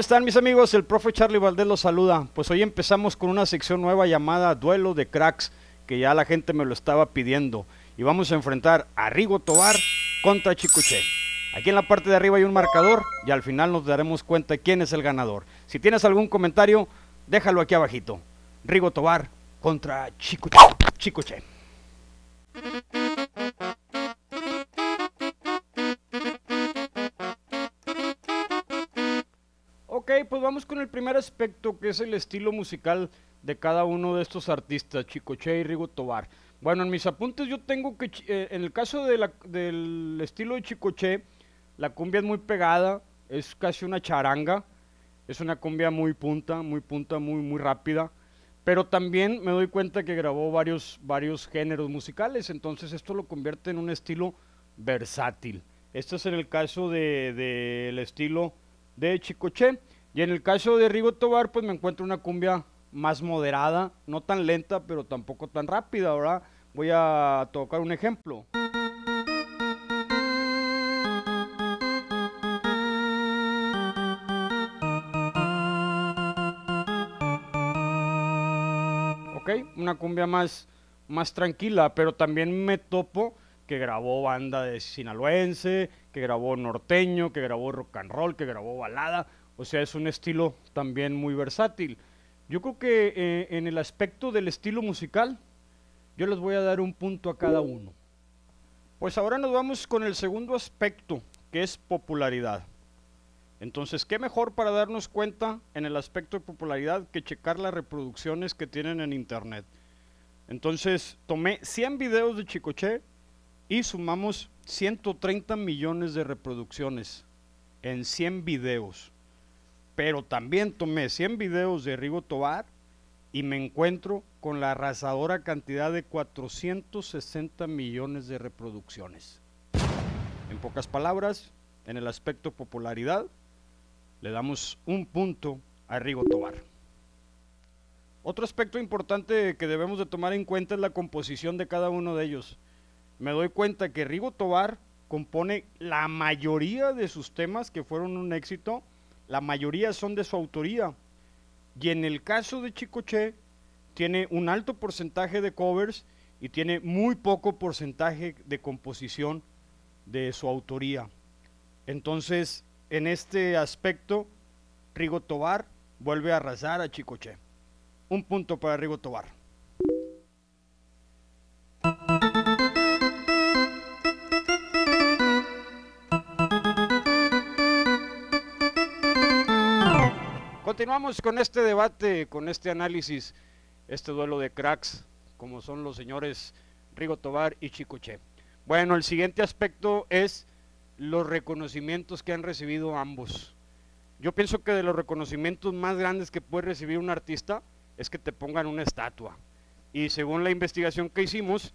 están mis amigos? El profe Charlie Valdés los saluda. Pues hoy empezamos con una sección nueva llamada Duelo de Cracks, que ya la gente me lo estaba pidiendo. Y vamos a enfrentar a Rigo Tobar contra Chicoche. Aquí en la parte de arriba hay un marcador y al final nos daremos cuenta quién es el ganador. Si tienes algún comentario, déjalo aquí abajito. Rigo Tobar contra Chicuché. Chicoche. pues vamos con el primer aspecto que es el estilo musical de cada uno de estos artistas, Chicoche y Rigo Tobar. Bueno, en mis apuntes yo tengo que, eh, en el caso del estilo de Chicoche, la cumbia es muy pegada, es casi una charanga, es una cumbia muy punta, muy punta, muy, muy rápida, pero también me doy cuenta que grabó varios, varios géneros musicales, entonces esto lo convierte en un estilo versátil. Esto es en el caso del de, estilo de Chicoche. Y en el caso de Rigo Tobar, pues me encuentro una cumbia más moderada, no tan lenta, pero tampoco tan rápida, ¿verdad? Voy a tocar un ejemplo. Ok, una cumbia más, más tranquila, pero también me topo que grabó banda de sinaloense, que grabó norteño, que grabó rock and roll, que grabó balada. O sea, es un estilo también muy versátil. Yo creo que eh, en el aspecto del estilo musical, yo les voy a dar un punto a cada uno. Pues ahora nos vamos con el segundo aspecto, que es popularidad. Entonces, ¿qué mejor para darnos cuenta en el aspecto de popularidad que checar las reproducciones que tienen en Internet? Entonces, tomé 100 videos de Chicoche y sumamos 130 millones de reproducciones en 100 videos. Pero también tomé 100 videos de Rigo Tobar y me encuentro con la arrasadora cantidad de 460 millones de reproducciones. En pocas palabras, en el aspecto popularidad, le damos un punto a Rigo Tobar. Otro aspecto importante que debemos de tomar en cuenta es la composición de cada uno de ellos. Me doy cuenta que Rigo Tobar compone la mayoría de sus temas que fueron un éxito la mayoría son de su autoría. Y en el caso de Chicoche, tiene un alto porcentaje de covers y tiene muy poco porcentaje de composición de su autoría. Entonces, en este aspecto, Rigo Tobar vuelve a arrasar a Chicoche. Un punto para Rigo Tobar. continuamos con este debate, con este análisis, este duelo de cracks, como son los señores Rigo Tobar y Chicoche. Bueno, el siguiente aspecto es los reconocimientos que han recibido ambos. Yo pienso que de los reconocimientos más grandes que puede recibir un artista es que te pongan una estatua. Y según la investigación que hicimos,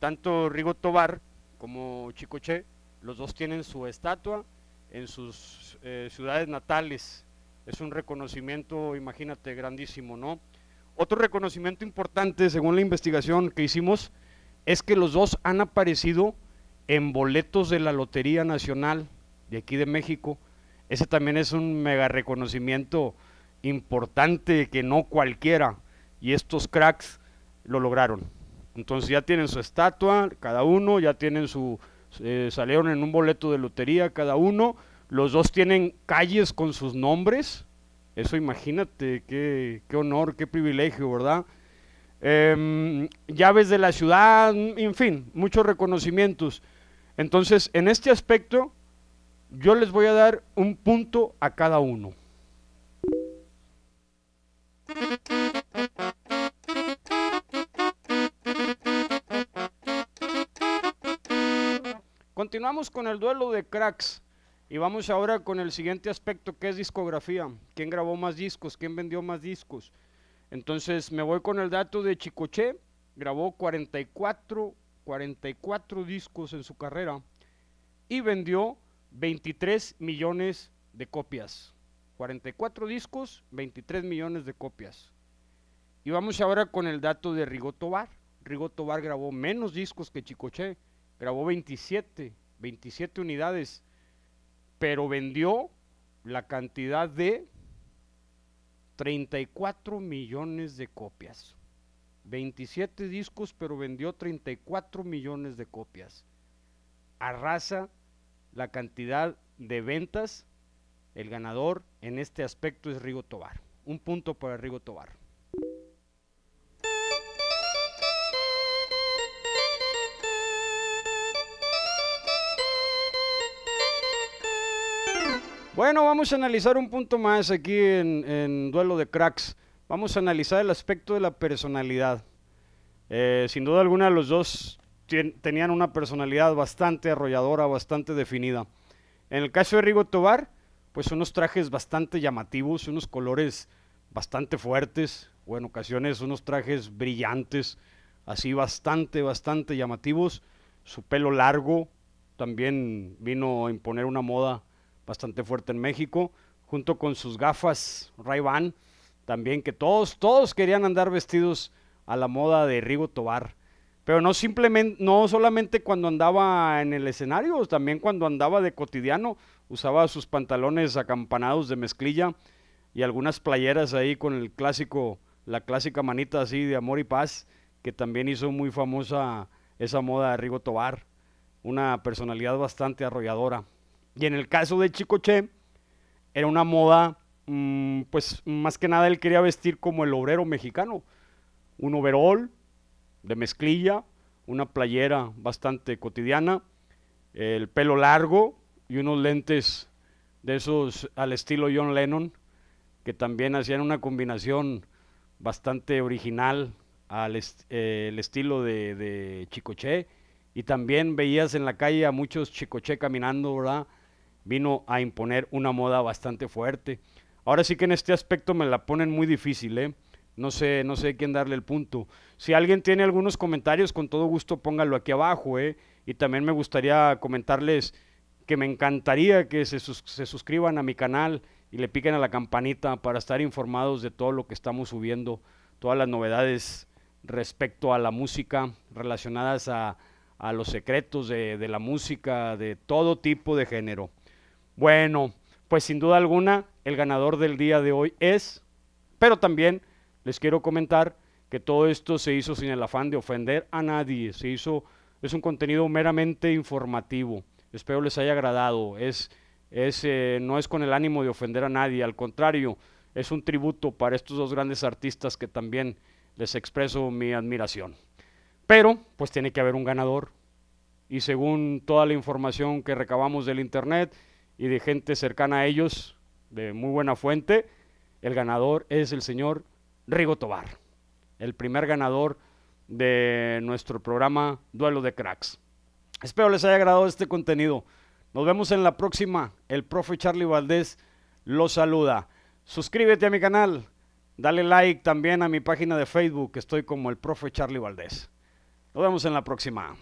tanto Rigo Tobar como Chicoche, los dos tienen su estatua en sus eh, ciudades natales, es un reconocimiento, imagínate, grandísimo, ¿no? Otro reconocimiento importante, según la investigación que hicimos, es que los dos han aparecido en boletos de la Lotería Nacional de aquí de México. Ese también es un mega reconocimiento importante que no cualquiera. Y estos cracks lo lograron. Entonces ya tienen su estatua, cada uno, ya tienen su... Eh, salieron en un boleto de lotería cada uno los dos tienen calles con sus nombres. Eso imagínate, qué, honor, qué privilegio, ¿verdad? Em, llaves de la ciudad, en fin, muchos reconocimientos. Entonces, en este aspecto, yo les voy a dar un punto a cada uno. Continuamos con el duelo de cracks. Y vamos ahora con el siguiente aspecto que es discografía. ¿Quién grabó más discos? ¿Quién vendió más discos? Entonces me voy con el dato de Chicoche. Grabó 44, 44 discos en su carrera y vendió 23 millones de copias. 44 discos, 23 millones de copias. Y vamos ahora con el dato de Rigo Tobar. Rigo grabó menos discos que Chicoche. Grabó 27, 27 unidades pero vendió la cantidad de 34 millones de copias. 27 discos, pero vendió 34 millones de copias. Arrasa la cantidad de ventas. El ganador en este aspecto es Rigo Tobar. Un punto para Rigo Tobar. Bueno, vamos a analizar un punto más aquí en, Duelo de Cracks. Vamos a analizar el aspecto de la personalidad. Eh, sin duda alguna, los dos tenían una personalidad bastante arrolladora, bastante definida. En el caso de Rigo Tobar, pues unos trajes bastante llamativos, unos colores bastante fuertes, o en ocasiones unos trajes brillantes, así bastante, bastante llamativos. Su pelo largo también vino a imponer una moda bastante fuerte en México, junto con sus gafas Ray-Ban, también que todos, todos querían andar vestidos a la moda de Rigo Tobar. Pero no simplemente, no solamente cuando andaba en el escenario, también cuando andaba de cotidiano, usaba sus pantalones acampanados de mezclilla y algunas playeras ahí con el clásico, la clásica manita así de amor y paz, que también hizo muy famosa esa moda de Rigo Tobar, una personalidad bastante arrolladora. Y en el caso de Chicoche, era una moda, mm, pues más que nada él quería vestir como el obrero mexicano. Un overol de mezclilla, una playera bastante cotidiana, el pelo largo y unos lentes de esos al estilo John Lennon, que también hacían una combinación bastante original al estilo de, de Chicoche. Y también veías en la calle a muchos Chicoche caminando, ¿verdad? vino a imponer una moda bastante fuerte. Ahora sí que en este aspecto me la ponen muy difícil, ¿eh? No sé, no sé quién darle el punto. Si alguien tiene algunos comentarios, con todo gusto póngalo aquí abajo, ¿eh? Y también me gustaría comentarles que me encantaría que se, suscriban a mi canal y le piquen a la campanita para estar informados de todo lo que estamos subiendo, todas las novedades respecto a la música, relacionadas a, los secretos de la música, de todo tipo de género. Bueno, pues sin duda alguna el ganador del día de hoy es, pero también les quiero comentar que todo esto se hizo sin el afán de ofender a nadie, se hizo, es un contenido meramente informativo, espero les haya agradado, es, es eh, no es con el ánimo de ofender a nadie, al contrario, es un tributo para estos dos grandes artistas que también les expreso mi admiración. Pero, pues tiene que haber un ganador, y según toda la información que recabamos del Internet, y de gente cercana a ellos, de muy buena fuente, el ganador es el señor Rigo Tobar, el primer ganador de nuestro programa Duelo de Cracks. Espero les haya agradado este contenido. Nos vemos en la próxima. El profe Charlie Valdés los saluda. Suscríbete a mi canal. Dale like también a mi página de Facebook. Estoy como el profe Charlie Valdés. Nos vemos en la próxima.